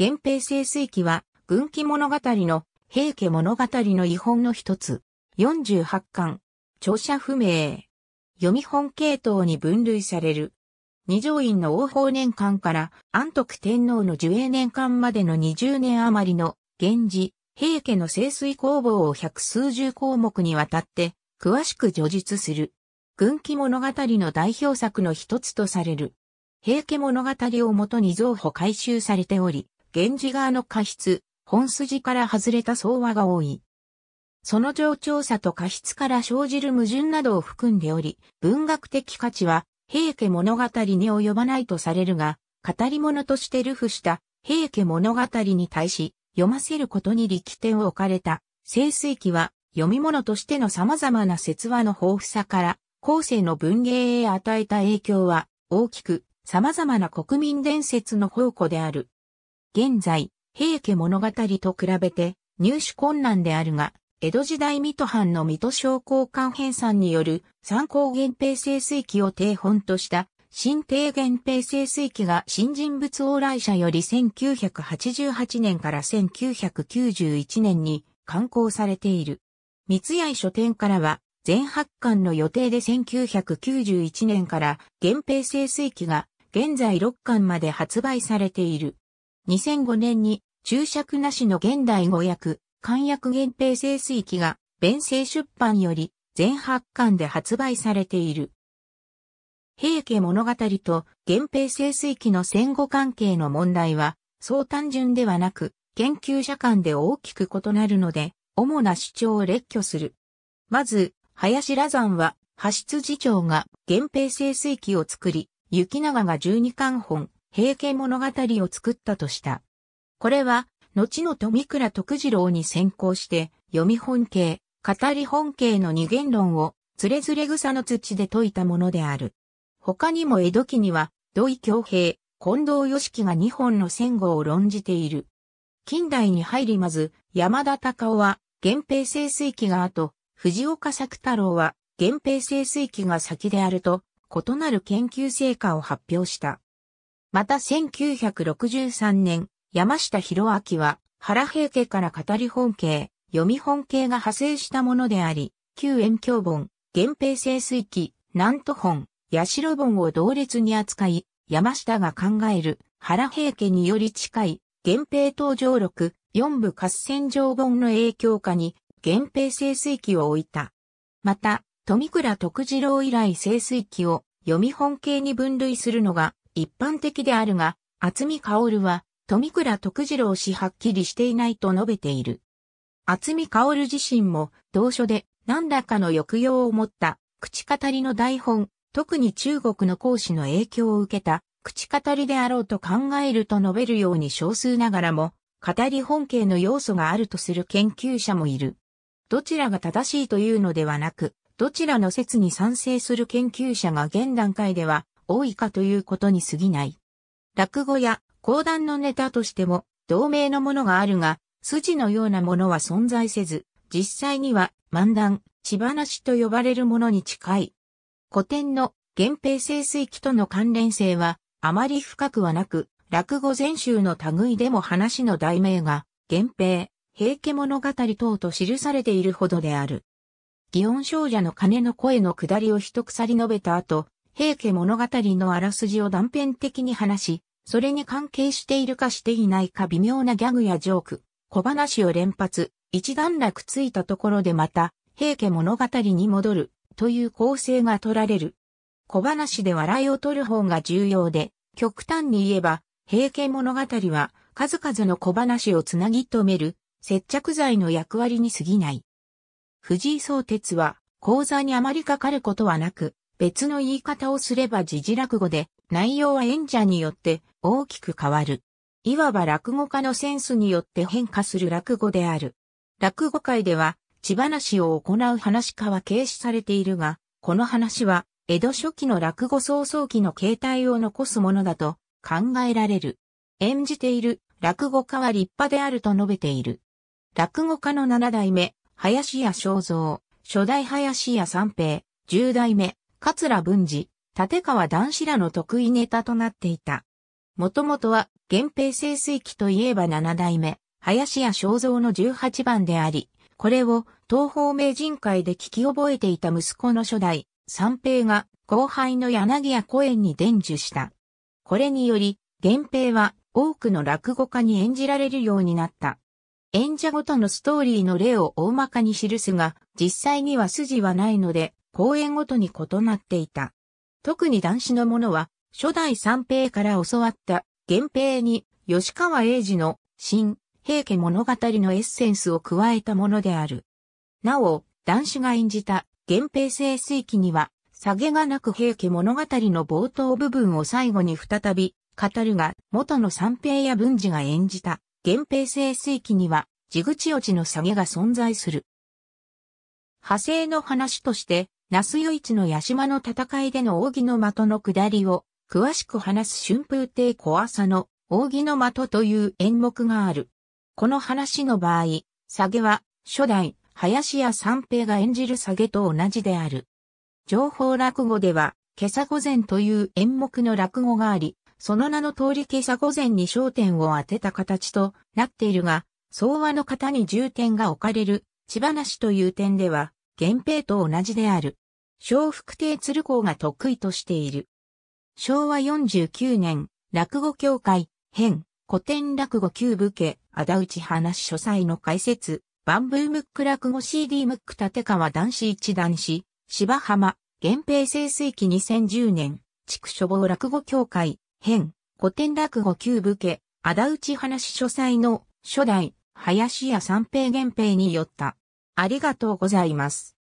源平盛衰期は、軍記物語の平家物語の遺本の一つ。48巻。著者不明。読み本系統に分類される。二条院の王法年間から安徳天皇の寿永年間までの20年余りの源氏、平家の清水工房を百数十項目にわたって詳しく叙述する。軍記物語の代表作の一つとされる。平家物語をもとに造法改修されており、源氏側の過失、本筋から外れた相和が多い。その上調査と過失から生じる矛盾などを含んでおり、文学的価値は、平家物語に及ばないとされるが、語り物として流布した平家物語に対し、読ませることに力点を置かれた、清水記は、読み物としての様々な説話の豊富さから、後世の文芸へ与えた影響は、大きく、様々な国民伝説の宝庫である。現在、平家物語と比べて入手困難であるが、江戸時代水戸藩の水戸商工官編纂による参考源平成水器を定本とした新定減平成水器が新人物往来者より1988年から1991年に刊行されている。三谷書店からは全8巻の予定で1991年から源平成水器が現在6巻まで発売されている。2005年に注釈なしの現代語訳、漢訳源平清水器が、弁声出版より、全8巻で発売されている。平家物語と源平清水期の戦後関係の問題は、そう単純ではなく、研究者間で大きく異なるので、主な主張を列挙する。まず、林羅山は、派出次長が源平清水期を作り、雪長が12巻本、平家物語を作ったとした。これは、後の富倉徳次郎に先行して、読み本形、語り本形の二元論を、つれずれ草の土で説いたものである。他にも江戸期には、土井京平、近藤義樹が二本の戦後を論じている。近代に入りまず、山田隆夫は、源平清水期が後、藤岡作太郎は、源平清水期が先であると、異なる研究成果を発表した。また1963年、山下博明は、原平家から語り本家、読み本家が派生したものであり、旧遠鏡本、源平清水記、南都本、八代本を同列に扱い、山下が考える原平家により近い、源平登場録、四部合戦場本の影響下に、源平清水記を置いた。また、富倉徳次郎以来清水記を読み本系に分類するのが一般的であるが、厚見薫は、富倉徳次郎氏はっきりしていないと述べている。厚見薫自身も、同書で、何らかの抑揚を持った、口語りの台本、特に中国の講師の影響を受けた、口語りであろうと考えると述べるように少数ながらも、語り本系の要素があるとする研究者もいる。どちらが正しいというのではなく、どちらの説に賛成する研究者が現段階では多いかということに過ぎない。落語や講談のネタとしても同名のものがあるが、筋のようなものは存在せず、実際には漫談、血話と呼ばれるものに近い。古典の源平清水記との関連性はあまり深くはなく、落語全集の類でも話の題名が、源平、平家物語等と記されているほどである。祇園少女の鐘の声の下りを一鎖述べた後、平家物語のあらすじを断片的に話し、それに関係しているかしていないか微妙なギャグやジョーク、小話を連発、一段落ついたところでまた、平家物語に戻る、という構成が取られる。小話で笑いを取る方が重要で、極端に言えば、平家物語は、数々の小話をつなぎ止める、接着剤の役割に過ぎない。藤井聡哲は、講座にあまりかかることはなく、別の言い方をすれば時事落語で内容は演者によって大きく変わる。いわば落語家のセンスによって変化する落語である。落語界では、地話を行う話家は軽視されているが、この話は、江戸初期の落語早々期の形態を残すものだと考えられる。演じている落語家は立派であると述べている。落語家の七代目、林家正蔵、初代林家三平、十代目、桂文治、立川男子らの得意ネタとなっていた。もともとは、源平清水期といえば七代目、林家正蔵の十八番であり、これを東方名人会で聞き覚えていた息子の初代、三平が後輩の柳屋公園に伝授した。これにより、源平は多くの落語家に演じられるようになった。演者ごとのストーリーの例を大まかに記すが、実際には筋はないので、公演ごとに異なっていた。特に男子のものは、初代三平から教わった源平に吉川英治の新平家物語のエッセンスを加えたものである。なお、男子が演じた源平清水器には、下げがなく平家物語の冒頭部分を最後に再び語るが、元の三平や文治が演じた源平清水器には、地口落ちの下げが存在する。派生の話として、那須与一の八島の戦いでの扇の的の下りを、詳しく話す春風亭小朝の扇の的という演目がある。この話の場合、下げは、初代、林家三平が演じる下げと同じである。情報落語では、今朝午前という演目の落語があり、その名の通り今朝午前に焦点を当てた形となっているが、相和の方に重点が置かれる、千話という点では、源平と同じである。小福亭鶴光が得意としている。昭和49年、落語協会、編、古典落語旧部家、仇内話書斎の解説、バンブームック落語 CD ムック立川男子一男子、芝浜、源平清水期2010年、地区処方落語協会、編、古典落語旧部家、仇内話書斎の初代、林家三平源平によったありがとうございます。